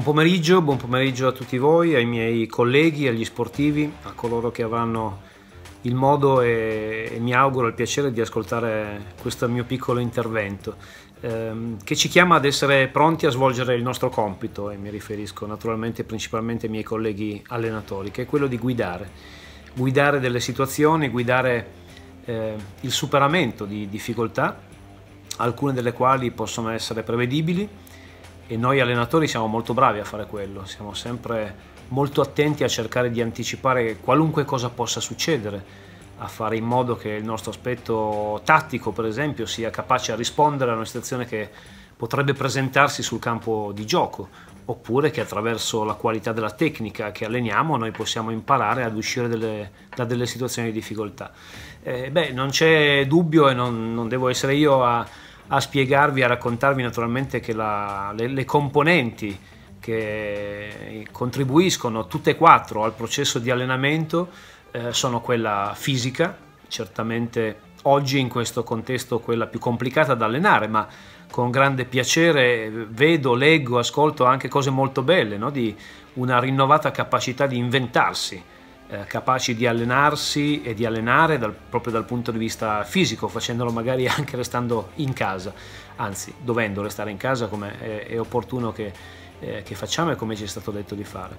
Buon pomeriggio, buon pomeriggio a tutti voi, ai miei colleghi, agli sportivi, a coloro che avranno il modo e, e mi auguro il piacere di ascoltare questo mio piccolo intervento ehm, che ci chiama ad essere pronti a svolgere il nostro compito e mi riferisco naturalmente principalmente ai miei colleghi allenatori che è quello di guidare, guidare delle situazioni, guidare eh, il superamento di difficoltà, alcune delle quali possono essere prevedibili e noi allenatori siamo molto bravi a fare quello, siamo sempre molto attenti a cercare di anticipare qualunque cosa possa succedere, a fare in modo che il nostro aspetto tattico, per esempio, sia capace a rispondere a una situazione che potrebbe presentarsi sul campo di gioco, oppure che attraverso la qualità della tecnica che alleniamo noi possiamo imparare ad uscire delle, da delle situazioni di difficoltà. Eh, beh, non c'è dubbio e non, non devo essere io a a spiegarvi, a raccontarvi naturalmente che la, le, le componenti che contribuiscono tutte e quattro al processo di allenamento eh, sono quella fisica, certamente oggi in questo contesto quella più complicata da allenare, ma con grande piacere vedo, leggo, ascolto anche cose molto belle, no? di una rinnovata capacità di inventarsi eh, capaci di allenarsi e di allenare dal, proprio dal punto di vista fisico, facendolo magari anche restando in casa, anzi dovendo restare in casa come è, è opportuno che, eh, che facciamo e come ci è stato detto di fare.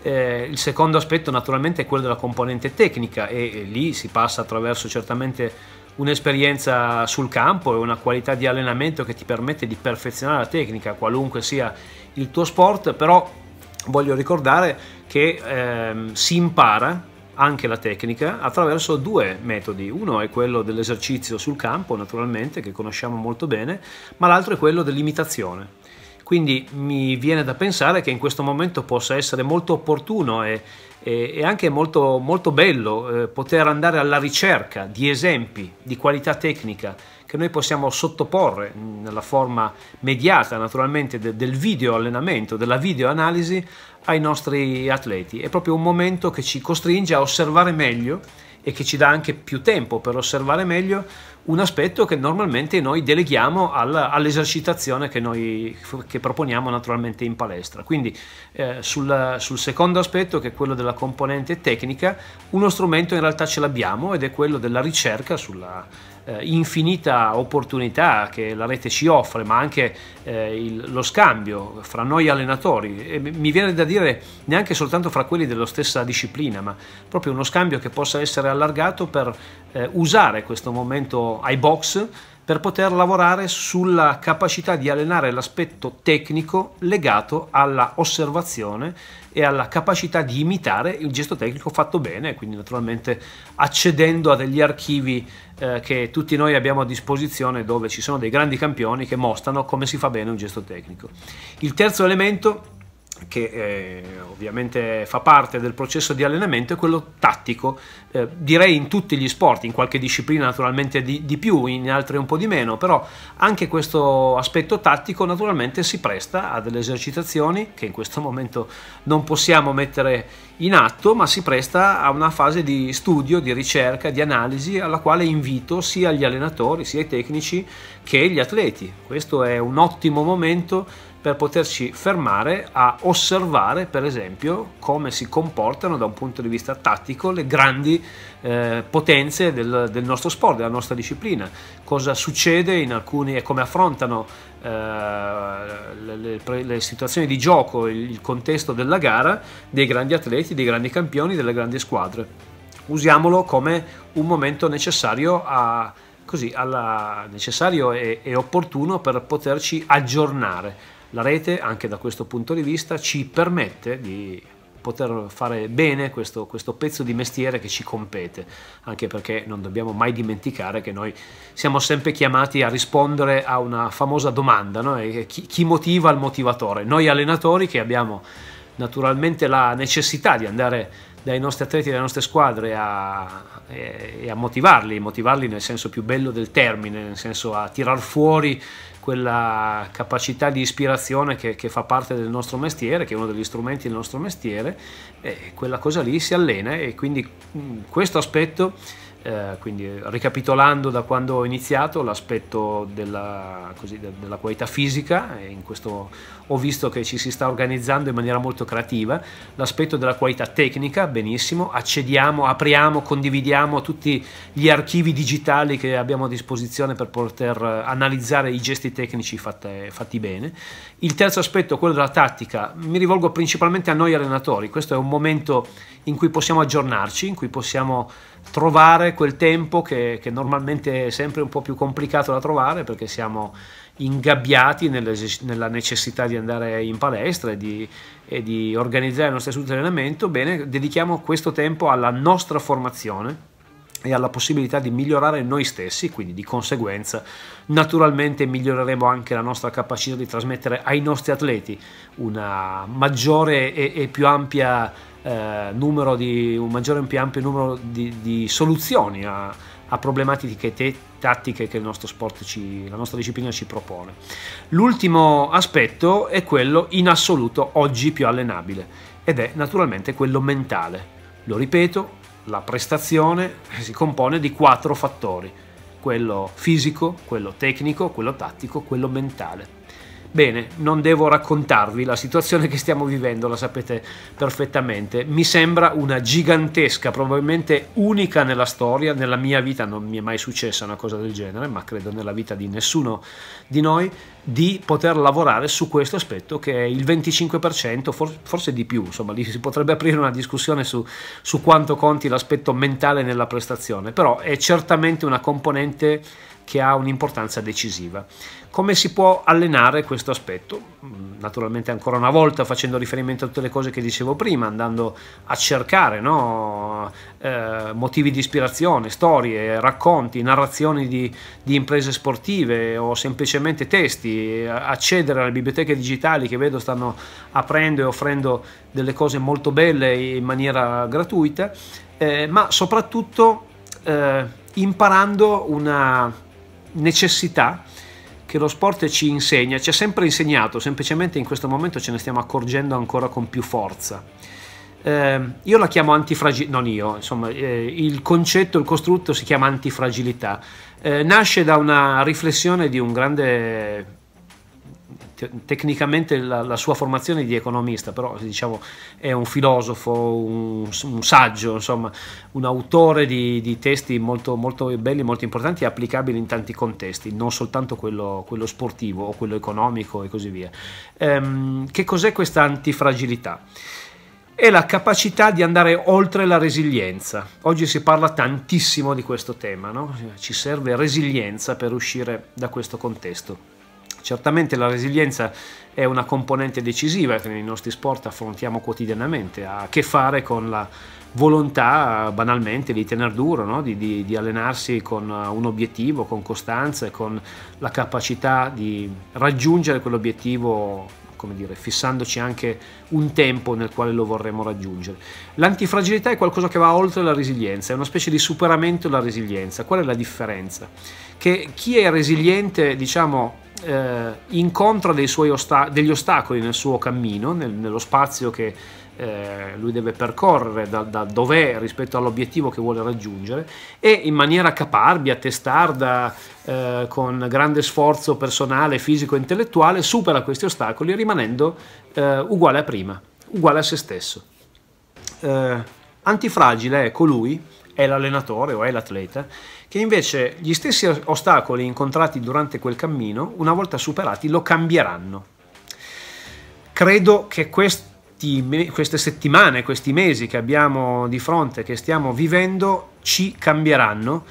Eh, il secondo aspetto naturalmente è quello della componente tecnica e, e lì si passa attraverso certamente un'esperienza sul campo e una qualità di allenamento che ti permette di perfezionare la tecnica, qualunque sia il tuo sport, però voglio ricordare che ehm, si impara anche la tecnica attraverso due metodi. Uno è quello dell'esercizio sul campo, naturalmente, che conosciamo molto bene, ma l'altro è quello dell'imitazione. Quindi mi viene da pensare che in questo momento possa essere molto opportuno e, e, e anche molto, molto bello eh, poter andare alla ricerca di esempi di qualità tecnica che noi possiamo sottoporre nella forma mediata naturalmente de del video allenamento, della video analisi ai nostri atleti. È proprio un momento che ci costringe a osservare meglio e che ci dà anche più tempo per osservare meglio un aspetto che normalmente noi deleghiamo all'esercitazione che noi che proponiamo naturalmente in palestra. Quindi eh, sul, sul, secondo aspetto, che è quello della componente tecnica, uno strumento in realtà ce l'abbiamo ed è quello della ricerca sulla eh, infinita opportunità che la rete ci offre, ma anche eh, il, lo scambio fra noi allenatori, e mi viene da dire neanche soltanto fra quelli della stessa disciplina, ma proprio uno scambio che possa essere allargato per eh, usare questo momento ai box per poter lavorare sulla capacità di allenare l'aspetto tecnico legato alla osservazione e alla capacità di imitare il gesto tecnico fatto bene, quindi naturalmente accedendo a degli archivi eh, che tutti noi abbiamo a disposizione dove ci sono dei grandi campioni che mostrano come si fa bene un gesto tecnico. Il terzo elemento che eh, ovviamente fa parte del processo di allenamento è quello tattico, eh, direi in tutti gli sport, in qualche disciplina naturalmente di, di, più, in altre un po' di meno, però anche questo aspetto tattico naturalmente si presta a delle esercitazioni che in questo momento non possiamo mettere in atto, ma si presta a una fase di studio, di ricerca, di analisi alla quale invito sia gli allenatori, sia i tecnici che gli atleti. Questo è un ottimo momento per poterci fermare a osservare per esempio come si comportano da un punto di vista tattico le grandi eh, potenze del, del, nostro sport, della nostra disciplina, cosa succede in alcuni e come affrontano eh, le, le, le, situazioni di gioco, il, il contesto della gara dei grandi atleti, dei grandi campioni, delle grandi squadre. Usiamolo come un momento necessario a, così alla necessario e, e, opportuno per poterci aggiornare la rete, anche da questo punto di vista, ci permette di poter fare bene questo, questo, pezzo di mestiere che ci compete, anche perché non dobbiamo mai dimenticare che noi siamo sempre chiamati a rispondere a una famosa domanda, no? chi, chi motiva il motivatore? Noi allenatori che abbiamo naturalmente la necessità di andare dai nostri atleti, dalle nostre squadre a, e, a motivarli, motivarli nel senso più bello del termine, nel senso a tirar fuori quella capacità di ispirazione che, che, fa parte del nostro mestiere, che è uno degli strumenti del nostro mestiere, quella cosa lì si allena e quindi mm, questo aspetto eh, quindi ricapitolando da quando ho iniziato l'aspetto della, de, della, qualità fisica, in questo ho visto che ci si sta organizzando in maniera molto creativa, l'aspetto della qualità tecnica, benissimo, accediamo, apriamo, condividiamo tutti gli archivi digitali che abbiamo a disposizione per poter eh, analizzare i gesti tecnici fatte, fatti bene. Il terzo aspetto, quello della tattica, mi rivolgo principalmente a noi allenatori, questo è un momento in cui possiamo aggiornarci, in cui possiamo trovare quel tempo che, che normalmente è sempre un po' più complicato da trovare perché siamo ingabbiati nella necessità di andare in palestra e di, e di organizzare le nostre sedute allenamento, bene, dedichiamo questo tempo alla nostra formazione e alla possibilità di migliorare noi stessi, quindi di conseguenza naturalmente miglioreremo anche la nostra capacità di trasmettere ai nostri atleti una maggiore e, e più ampia eh, numero di, un maggiore e più ampio numero di, di soluzioni a, a problematiche te, tattiche che il nostro ci, la nostra disciplina ci propone. L'ultimo aspetto è quello in assoluto oggi più allenabile ed è naturalmente quello mentale. Lo ripeto, la prestazione si compone di quattro fattori, quello fisico, quello tecnico, quello tattico, quello mentale. Bene, non devo raccontarvi, la situazione che stiamo vivendo la sapete perfettamente. Mi sembra una gigantesca, probabilmente unica nella storia, nella mia vita non mi è mai successa una cosa del genere, ma credo nella vita di nessuno di noi, di poter lavorare su questo aspetto che è il 25%, forse di più, insomma lì si potrebbe aprire una discussione su, su quanto conti l'aspetto mentale nella prestazione, però è certamente una componente che ha un'importanza decisiva. Come si può allenare questo aspetto? Mm, naturalmente ancora una volta facendo riferimento a tutte le cose che dicevo prima, andando a cercare no? eh, motivi di ispirazione, storie, racconti, narrazioni di, di imprese sportive o semplicemente testi, accedere alle biblioteche digitali che vedo stanno aprendo e offrendo delle cose molto belle in maniera gratuita, eh, ma soprattutto eh, imparando una necessità che lo sport ci insegna, ci ha sempre insegnato, semplicemente in questo momento ce ne stiamo accorgendo ancora con più forza. Eh, io la chiamo antifragilità, non io, insomma, eh, il concetto, il costrutto si chiama antifragilità. Eh, nasce da una riflessione di un grande tecnicamente la, la, sua formazione è di economista, però diciamo, è un filosofo, un, un saggio, insomma, un autore di, di testi molto, molto, belli, molto importanti e applicabili in tanti contesti, non soltanto quello, quello sportivo o quello economico e così via. Ehm, che cos'è questa antifragilità? è la capacità di andare oltre la resilienza. Oggi si parla tantissimo di questo tema, no? ci serve resilienza per uscire da questo contesto. Certamente la resilienza è una componente decisiva che nei nostri sport affrontiamo quotidianamente, ha a che fare con la volontà banalmente di tenere duro, no? di, di, di, allenarsi con eh, un obiettivo, con costanza e con la capacità di raggiungere quell'obiettivo come dire, fissandoci anche un tempo nel quale lo vorremmo raggiungere. L'antifragilità è qualcosa che va oltre la resilienza, è una specie di superamento della resilienza. Qual è la differenza? Che chi è resiliente, diciamo, eh, incontra osta- degli ostacoli nel suo cammino, nel, nello spazio che eh, lui deve percorrere, da, da dov'è rispetto all'obiettivo che vuole raggiungere e in maniera caparbia, testarda, eh, con grande sforzo personale, fisico e intellettuale, supera questi ostacoli rimanendo eh, uguale a prima, uguale a se stesso. Eh, antifragile è colui, è l'allenatore o è l'atleta, che invece gli stessi ostacoli incontrati durante quel cammino, una volta superati, lo cambieranno. Credo che questi, queste settimane, questi mesi che abbiamo di fronte, che stiamo vivendo, ci cambieranno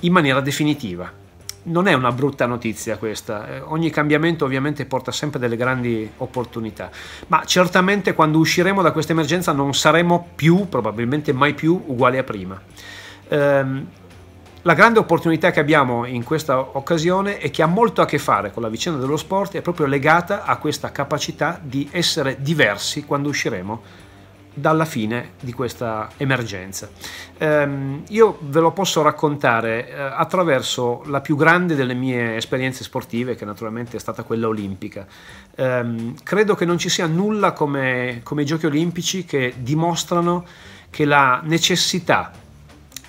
in maniera definitiva non è una brutta notizia questa, eh, ogni cambiamento ovviamente porta sempre delle grandi opportunità, ma certamente quando usciremo da questa emergenza non saremo più, probabilmente mai più, uguali a prima. Ehm, la grande opportunità che abbiamo in questa occasione e che ha molto a che fare con la vicenda dello sport è proprio legata a questa capacità di essere diversi quando usciremo dalla fine di questa emergenza. Ehm, io ve lo posso raccontare eh, attraverso la più grande delle mie esperienze sportive, che naturalmente è stata quella olimpica. Ehm, credo che non ci sia nulla come, come i giochi olimpici che dimostrano che la necessità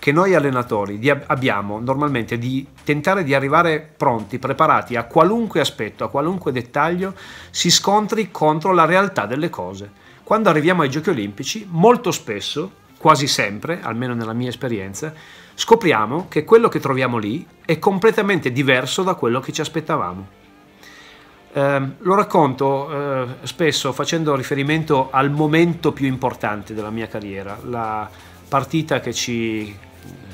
che noi allenatori abbiamo normalmente di tentare di arrivare pronti, preparati a qualunque aspetto, a qualunque dettaglio, si scontri contro la realtà delle cose. Quando arriviamo ai giochi olimpici, molto spesso, quasi sempre, almeno nella mia esperienza, scopriamo che quello che troviamo lì è completamente diverso da quello che ci aspettavamo. Eh, lo racconto eh, spesso facendo riferimento al momento più importante della mia carriera, la partita che ci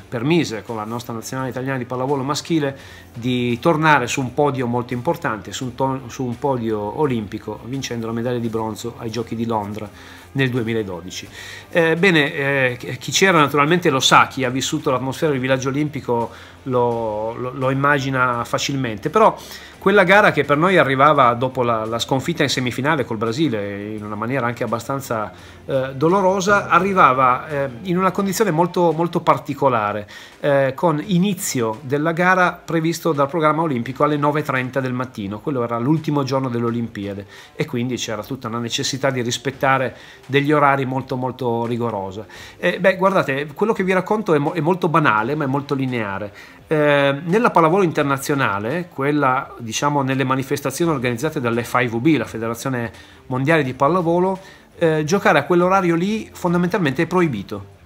permise con la nostra nazionale italiana di pallavolo maschile di tornare su un podio molto importante, su un, su un podio olimpico, vincendo la medaglia di bronzo ai Giochi di Londra nel 2012. Eh, bene, eh, chi c'era naturalmente lo sa, chi ha vissuto l'atmosfera del villaggio olimpico lo, lo, lo, immagina facilmente. Però quella gara che per noi arrivava dopo la, la, sconfitta in semifinale col Brasile, in una maniera anche abbastanza eh, dolorosa, arrivava eh, in una condizione molto, molto particolare, eh, con inizio della gara previsto dal programma olimpico alle 9.30 del mattino, quello era l'ultimo giorno delle Olimpiadi e quindi c'era tutta una necessità di rispettare degli orari molto molto rigorosa. Eh, beh, guardate, quello che vi racconto è, mo- è molto banale ma è molto lineare. Ehm, nella pallavolo internazionale, quella diciamo nelle manifestazioni organizzate dall'F5B, la Federazione Mondiale di Pallavolo, eh, giocare a quell'orario lì fondamentalmente è proibito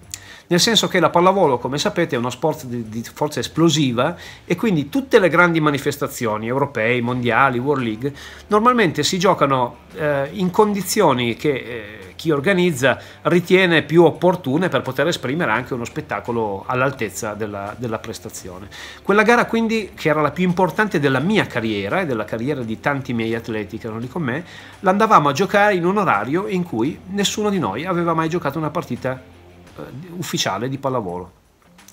nel senso che la pallavolo, come sapete, è uno sport di, di forza esplosiva e quindi tutte le grandi manifestazioni europei, mondiali, World League, normalmente si giocano eh, in condizioni che eh, chi organizza ritiene più opportune per poter esprimere anche uno spettacolo all'altezza della, della prestazione. Quella gara quindi, che era la più importante della mia carriera e della carriera di tanti miei atleti che erano lì con me, l'andavamo a giocare in un orario in cui nessuno di noi aveva mai giocato una partita eh, ufficiale di pallavolo.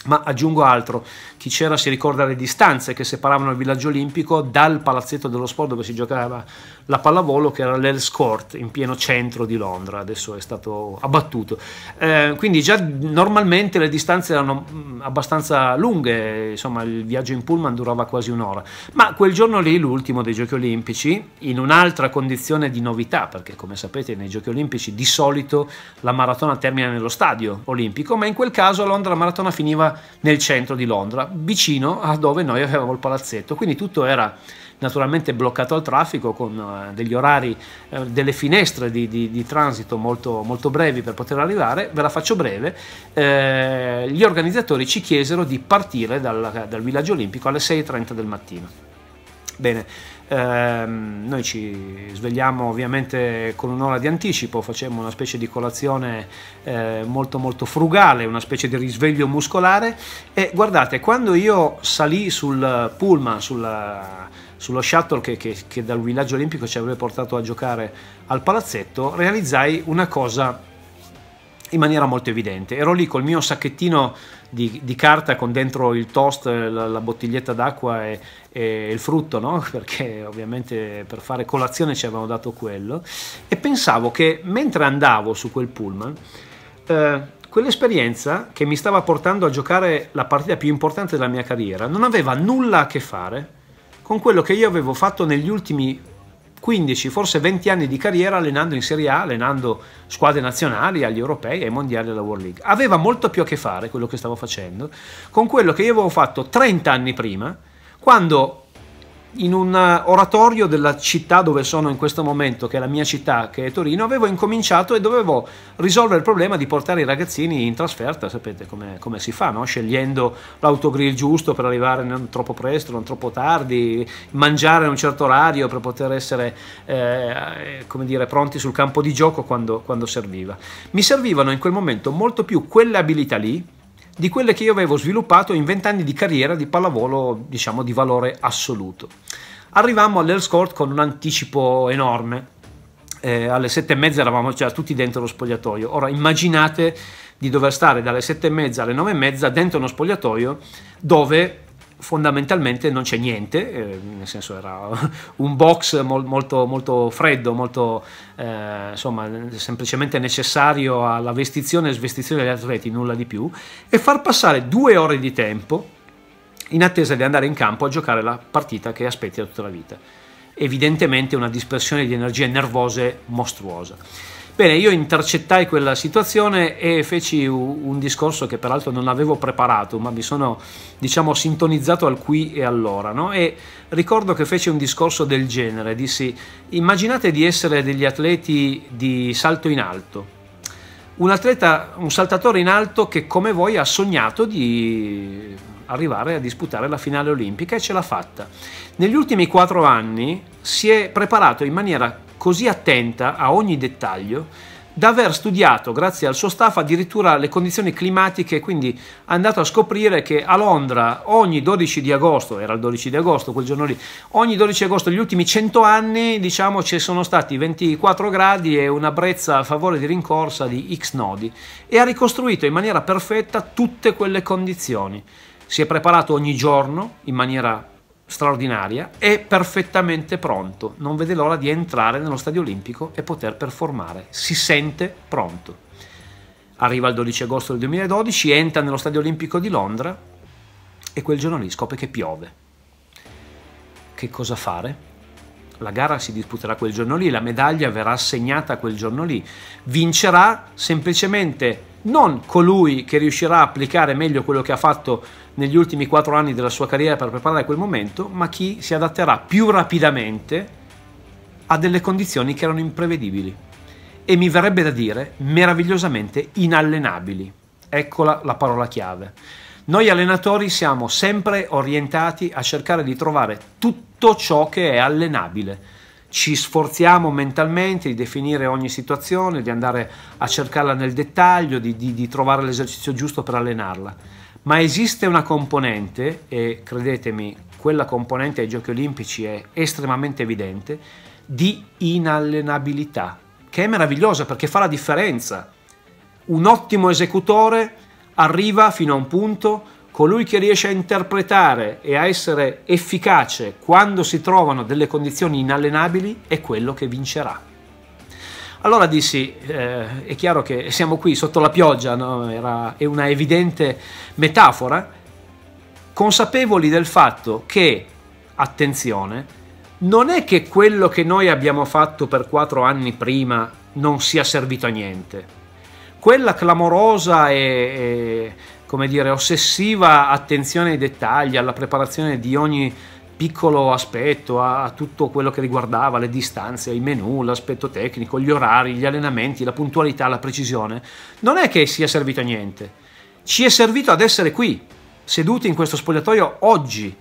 Ma aggiungo altro, chi c'era si ricorda le distanze che separavano il villaggio olimpico dal palazzetto dello sport dove si giocava la pallavolo che era l'Hells Court in pieno centro di Londra, adesso è stato abbattuto. Eh, quindi già normalmente le distanze erano mm, abbastanza lunghe, insomma il viaggio in pullman durava quasi un'ora, ma quel giorno lì, l'ultimo dei Giochi Olimpici, in un'altra condizione di novità, perché come sapete nei Giochi Olimpici di solito la maratona termina nello stadio olimpico, ma in quel caso a Londra la maratona finiva nel centro di Londra, vicino a dove noi avevamo il palazzetto, quindi tutto era naturalmente bloccato al traffico con eh, degli orari, eh, delle finestre di, di, di transito molto, molto, brevi per poter arrivare, ve la faccio breve, eh, gli organizzatori ci chiesero di partire dal, dal villaggio olimpico alle 6.30 del mattino. Bene, ehm, noi ci svegliamo ovviamente con un'ora di anticipo, facciamo una specie di colazione eh, molto molto frugale, una specie di risveglio muscolare e guardate, quando io salì sul pullman, sulla sullo shuttle che, che, che dal villaggio olimpico ci avrebbe portato a giocare al palazzetto, realizzai una cosa in maniera molto evidente. Ero lì col mio sacchettino di, di carta con dentro il toast, la, la bottiglietta d'acqua e, e, il frutto, no? perché ovviamente per fare colazione ci avevano dato quello, e pensavo che mentre andavo su quel pullman, eh, quell'esperienza che mi stava portando a giocare la partita più importante della mia carriera non aveva nulla a che fare con quello che io avevo fatto negli ultimi 15, forse 20 anni di carriera allenando in Serie A, allenando squadre nazionali, agli europei, ai mondiali della World League. Aveva molto più a che fare quello che stavo facendo con quello che io avevo fatto 30 anni prima, quando in un eh, oratorio della città dove sono in questo momento, che è la mia città, che è Torino, avevo incominciato e dovevo risolvere il problema di portare i ragazzini in trasferta, sapete come, come si fa, no? scegliendo l'autogrill giusto per arrivare non troppo presto, non troppo tardi, mangiare a un certo orario per poter essere eh, eh, come dire, pronti sul campo di gioco quando, quando serviva. Mi servivano in quel momento molto più quelle abilità lì, di quelle che io avevo sviluppato in vent'anni di carriera di pallavolo, diciamo, di valore assoluto. Arrivammo all'Earls Court con un anticipo enorme. Eh, alle sette e mezza eravamo già tutti dentro lo spogliatoio. Ora immaginate di dover stare dalle sette e mezza alle nove e mezza dentro uno spogliatoio dove fondamentalmente non c'è niente, eh, nel senso era un box mol, molto, molto, freddo, molto eh, insomma, semplicemente necessario alla vestizione e svestizione degli atleti, nulla di più, e far passare due ore di tempo in attesa di andare in campo a giocare la partita che aspetti da tutta la vita. Evidentemente una dispersione di energie nervose mostruosa. Bene, io intercettai quella situazione e feci un discorso che peraltro non avevo preparato, ma mi sono diciamo sintonizzato al qui e allora, no? E ricordo che feci un discorso del genere, dissi immaginate di essere degli atleti di salto in alto. Un atleta, un saltatore in alto che come voi ha sognato di arrivare a disputare la finale olimpica e ce l'ha fatta. Negli ultimi quattro anni si è preparato in maniera così attenta a ogni dettaglio da aver studiato, grazie al suo staff, addirittura le condizioni climatiche, quindi è andato a scoprire che a Londra ogni 12 di agosto, era il 12 di agosto quel giorno lì, ogni 12 di agosto negli ultimi 100 anni, diciamo, ci sono stati 24 gradi e una brezza a favore di rincorsa di X nodi e ha ricostruito in maniera perfetta tutte quelle condizioni. Si è preparato ogni giorno in maniera straordinaria, è perfettamente pronto, non vede l'ora di entrare nello stadio olimpico e poter performare, si sente pronto. Arriva il 12 agosto del 2012, entra nello stadio olimpico di Londra e quel giorno lì scopre che piove. Che cosa fare? La gara si disputerà quel giorno lì, la medaglia verrà assegnata quel giorno lì. Vincerà semplicemente non colui che riuscirà a applicare meglio quello che ha fatto negli ultimi 4 anni della sua carriera per preparare quel momento, ma chi si adatterà più rapidamente a delle condizioni che erano imprevedibili e mi verrebbe da dire meravigliosamente inallenabili. Eccola la parola chiave. Noi allenatori siamo sempre orientati a cercare di trovare tutto ciò che è allenabile. Ci sforziamo mentalmente di definire ogni situazione, di andare a cercarla nel dettaglio, di, di, di trovare l'esercizio giusto per allenarla ma esiste una componente, e credetemi, quella componente ai Giochi Olimpici è estremamente evidente, di inallenabilità, che è meravigliosa perché fa la differenza. Un ottimo esecutore arriva fino a un punto, colui che riesce a interpretare e a essere efficace quando si trovano delle condizioni inallenabili è quello che vincerà. Allora dissi, eh, è chiaro che siamo qui sotto la pioggia, no? Era, è una evidente metafora, consapevoli del fatto che, attenzione, non è che quello che noi abbiamo fatto per quattro anni prima non sia servito a niente. Quella clamorosa e, e come dire, ossessiva attenzione ai dettagli, alla preparazione di ogni piccolo aspetto, a tutto quello che riguardava le distanze, i menu, l'aspetto tecnico, gli orari, gli allenamenti, la puntualità, la precisione, non è che sia servito a niente. Ci è servito ad essere qui, seduti in questo spogliatoio oggi,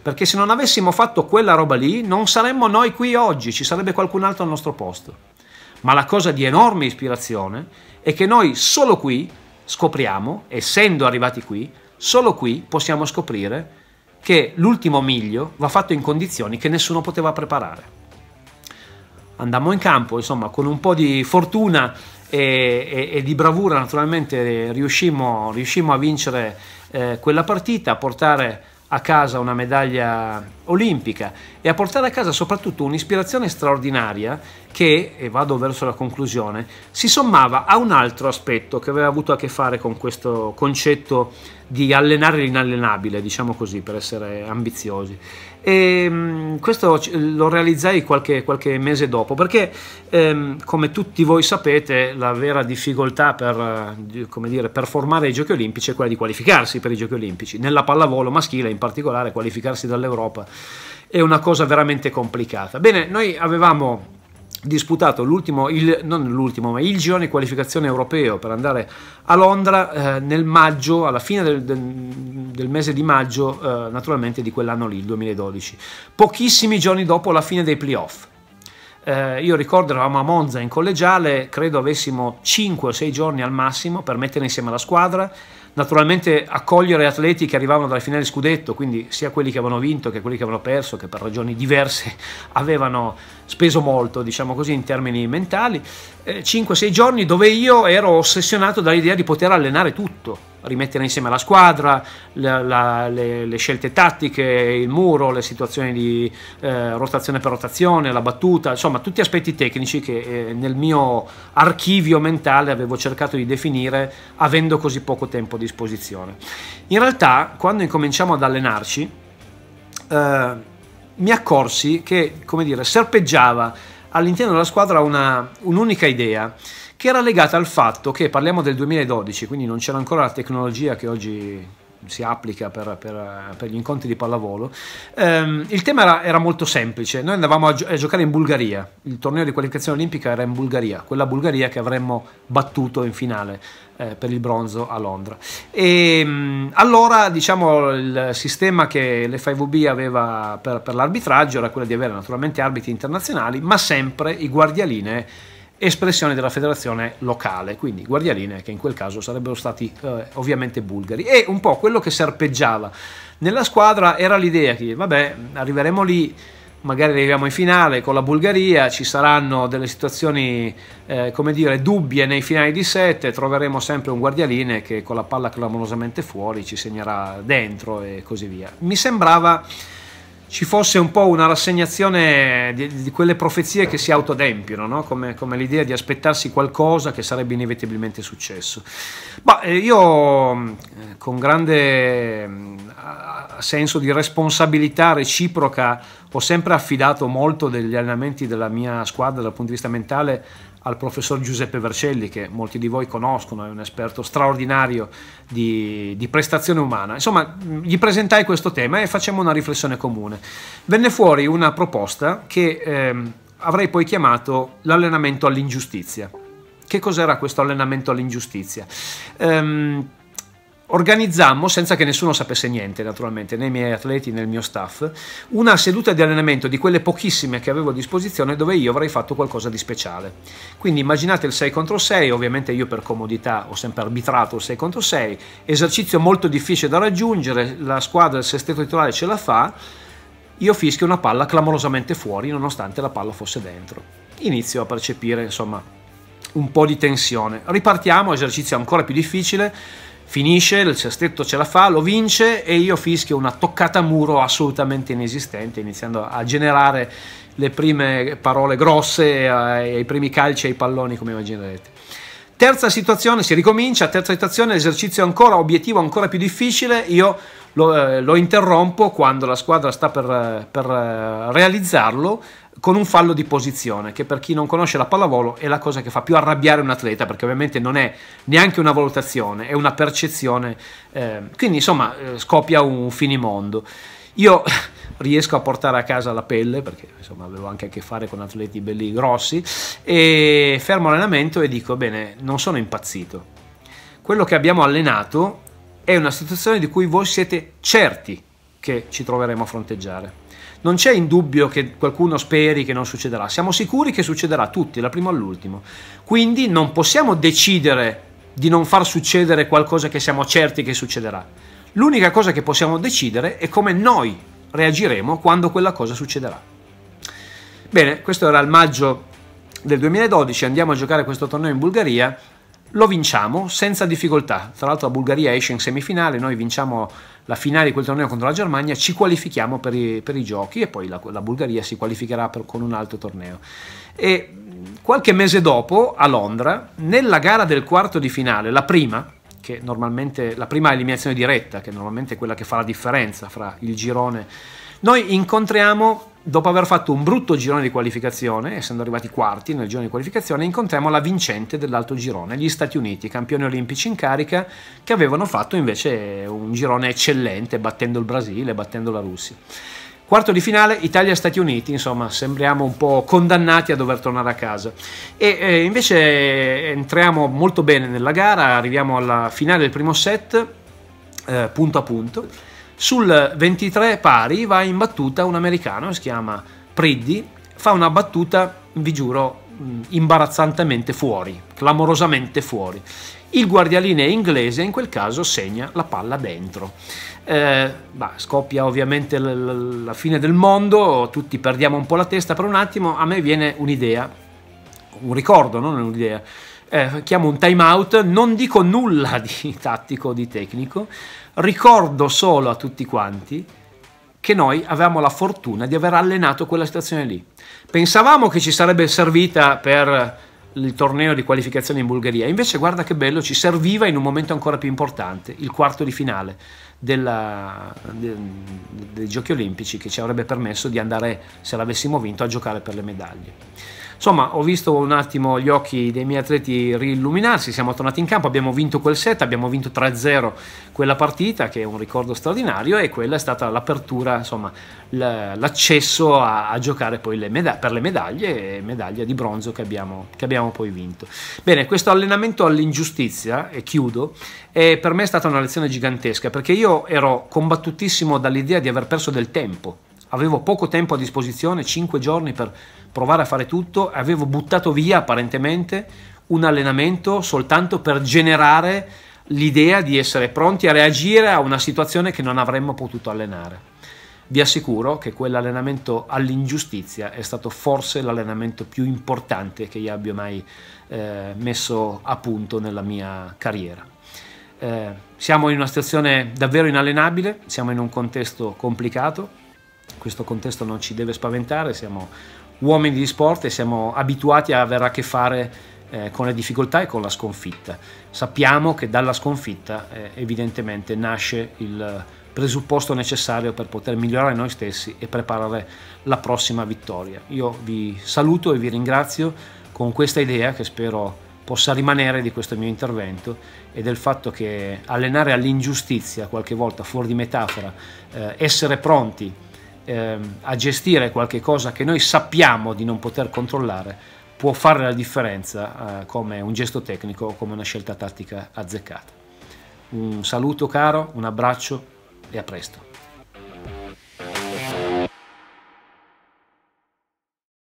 perché se non avessimo fatto quella roba lì non saremmo noi qui oggi, ci sarebbe qualcun altro al nostro posto. Ma la cosa di enorme ispirazione è che noi solo qui scopriamo, essendo arrivati qui, solo qui possiamo scoprire che l'ultimo miglio va fatto in condizioni che nessuno poteva preparare. Andammo in campo, insomma, con un po' di fortuna e, e, e di bravura naturalmente riuscimmo, riuscimmo a vincere eh, quella partita, a portare a casa una medaglia olimpica e a portare a casa soprattutto un'ispirazione straordinaria che, e vado verso la conclusione, si sommava a un altro aspetto che aveva avuto a che fare con questo concetto di allenare l'inallenabile, diciamo così, per essere ambiziosi. E ehm, questo lo realizzai qualche, qualche mese dopo, perché ehm, come tutti voi sapete la vera difficoltà per, eh, dire, per formare i giochi olimpici è quella di qualificarsi per i giochi olimpici, nella pallavolo maschile in particolare qualificarsi dall'Europa è una cosa veramente complicata. Bene, noi avevamo disputato l'ultimo, il, non l'ultimo, ma il girone di qualificazione europeo per andare a Londra eh, nel maggio, alla fine del, del, del mese di maggio, eh, naturalmente di quell'anno lì, il 2012, pochissimi giorni dopo la fine dei playoff. Eh, io ricordo eravamo a Monza in collegiale, credo avessimo 5 o 6 giorni al massimo per mettere insieme la squadra, naturalmente accogliere atleti che arrivavano dalla finale scudetto, quindi sia quelli che avevano vinto che quelli che avevano perso, che per ragioni diverse avevano speso molto, diciamo così, in termini mentali, 5-6 eh, giorni dove io ero ossessionato dall'idea di poter allenare tutto, rimettere insieme la squadra, la, la, le, le, scelte tattiche, il muro, le situazioni di eh, rotazione per rotazione, la battuta, insomma tutti aspetti tecnici che eh, nel mio archivio mentale avevo cercato di definire avendo così poco tempo a disposizione. In realtà quando incominciamo ad allenarci eh, mi accorsi che, come dire, serpeggiava all'interno della squadra un'unica idea che era legata al fatto che parliamo del 2012, quindi non c'era ancora la tecnologia che oggi si applica per, per, per, gli incontri di pallavolo. Um, il tema era, era, molto semplice: noi andavamo a, gio- a, giocare in Bulgaria. Il torneo di qualificazione olimpica era in Bulgaria, quella Bulgaria che avremmo battuto in finale eh, per il bronzo a Londra. E, um, allora, diciamo, il sistema che l'FIVB aveva per, per l'arbitraggio era quello di avere naturalmente arbitri internazionali, ma sempre i guardialine espressione della federazione locale, quindi guardialine che in quel caso sarebbero stati eh, ovviamente bulgari. E un po' quello che serpeggiava nella squadra era l'idea che, vabbè, arriveremo lì, magari arriviamo in finale con la Bulgaria, ci saranno delle situazioni, eh, come dire, dubbie nei finali di sette, troveremo sempre un guardialine che con la palla clamorosamente fuori ci segnerà dentro e così via. Mi sembrava ci fosse un po' una rassegnazione di, di quelle profezie che si autoadempiono, no? come, come l'idea di aspettarsi qualcosa che sarebbe inevitabilmente successo. Ma eh, io mm, eh, con grande mm, senso di responsabilità reciproca ho sempre affidato molto degli allenamenti della mia squadra dal punto di vista mentale al professor Giuseppe Vercelli, che molti di voi conoscono, è un esperto straordinario di, di prestazione umana. Insomma, gli presentai questo tema e facciamo una riflessione comune. Venne fuori una proposta che ehm, avrei poi chiamato l'allenamento all'ingiustizia. Che cos'era questo allenamento all'ingiustizia? Ehm, organizzammo, senza che nessuno sapesse niente naturalmente, né i miei atleti né il mio staff, una seduta di allenamento di quelle pochissime che avevo a disposizione dove io avrei fatto qualcosa di speciale. Quindi immaginate il 6 contro 6, ovviamente io per comodità ho sempre arbitrato il 6 contro 6, esercizio molto difficile da raggiungere, la squadra del sestetto titolare ce la fa, io fischio una palla clamorosamente fuori nonostante la palla fosse dentro. Inizio a percepire insomma un po' di tensione. Ripartiamo, esercizio ancora più difficile finisce, il sestetto ce la fa, lo vince e io fischio una toccata a muro assolutamente inesistente, iniziando a generare le prime parole grosse, eh, i primi calci ai palloni, come immaginerete. Terza situazione, si ricomincia, terza situazione, esercizio ancora, obiettivo ancora più difficile, io lo, eh, lo interrompo quando la squadra sta per, eh, per eh, realizzarlo, con un fallo di posizione, che per chi non conosce la pallavolo è la cosa che fa più arrabbiare un atleta, perché ovviamente non è neanche una valutazione, è una percezione, eh, quindi insomma eh, scoppia un finimondo. Io riesco a portare a casa la pelle, perché insomma avevo anche a che fare con atleti belli grossi, e fermo allenamento e dico, bene, non sono impazzito. Quello che abbiamo allenato è una situazione di cui voi siete certi che ci troveremo a fronteggiare non c'è in dubbio che qualcuno speri che non succederà, siamo sicuri che succederà a tutti, da primo all'ultimo. Quindi non possiamo decidere di non far succedere qualcosa che siamo certi che succederà. L'unica cosa che possiamo decidere è come noi reagiremo quando quella cosa succederà. Bene, questo era il maggio del 2012, andiamo a giocare questo torneo in Bulgaria, lo vinciamo senza difficoltà. Tra l'altro la Bulgaria esce in semifinale, noi vinciamo la finale di quel torneo contro la Germania, ci qualifichiamo per i, per i giochi e poi la, la Bulgaria si qualificherà per, con un altro torneo. E qualche mese dopo, a Londra, nella gara del quarto di finale, la prima, che normalmente, la prima eliminazione diretta, che normalmente è quella che fa la differenza fra il girone, noi incontriamo dopo aver fatto un brutto girone di qualificazione, essendo arrivati quarti nel girone di qualificazione, incontriamo la vincente dell'altro girone, gli Stati Uniti, campioni olimpici in carica, che avevano fatto invece un girone eccellente, battendo il Brasile, battendo la Russia. Quarto di finale Italia-Stati Uniti, insomma sembriamo un po' condannati a dover tornare a casa. E eh, invece entriamo molto bene nella gara, arriviamo alla finale del primo set, eh, punto a punto sul 23 pari va in battuta un americano, si chiama Priddy, fa una battuta, vi giuro, mm, imbarazzantemente fuori, clamorosamente fuori. Il guardialine inglese in quel caso segna la palla dentro. Eh, bah, scoppia ovviamente la fine del mondo, tutti perdiamo un po' la testa per un attimo, a me viene un'idea, un ricordo, non un'idea eh, chiamo un time out, non dico nulla di tattico o di tecnico, ricordo solo a tutti quanti che noi avevamo la fortuna di aver allenato quella situazione lì. Pensavamo che ci sarebbe servita per il torneo di qualificazione in Bulgaria, invece guarda che bello, ci serviva in un momento ancora più importante, il quarto di finale della, de, dei Giochi Olimpici, che ci avrebbe permesso di andare, se l'avessimo vinto, a giocare per le medaglie. Insomma, ho visto un attimo gli occhi dei miei atleti rilluminarsi siamo tornati in campo, abbiamo vinto quel set, abbiamo vinto 3-0 quella partita, che è un ricordo straordinario, e quella è stata l'apertura, insomma, l'accesso a, a giocare poi le meda- per le medaglie, e medaglia di bronzo che abbiamo, che abbiamo poi vinto. Bene, questo allenamento all'ingiustizia, e chiudo, è per me è stata una lezione gigantesca, perché io ero combattutissimo dall'idea di aver perso del tempo avevo poco tempo a disposizione, 5 giorni per provare a fare tutto, avevo buttato via apparentemente un allenamento soltanto per generare l'idea di essere pronti a reagire a una situazione che non avremmo potuto allenare. Vi assicuro che quell'allenamento all'ingiustizia è stato forse l'allenamento più importante che io abbia mai eh, messo a punto nella mia carriera. Eh, siamo in una situazione davvero inallenabile, siamo in un contesto complicato, questo contesto non ci deve spaventare, siamo uomini di sport e siamo abituati a avere a che fare eh, con le difficoltà e con la sconfitta. Sappiamo che dalla sconfitta eh, evidentemente nasce il presupposto necessario per poter migliorare noi stessi e preparare la prossima vittoria. Io vi saluto e vi ringrazio con questa idea che spero possa rimanere di questo mio intervento e del fatto che allenare all'ingiustizia, qualche volta fuori di metafora, eh, essere pronti ehm, a gestire qualche cosa che noi sappiamo di non poter controllare può fare la differenza eh, come un gesto tecnico o come una scelta tattica azzeccata. Un saluto caro, un abbraccio e a presto.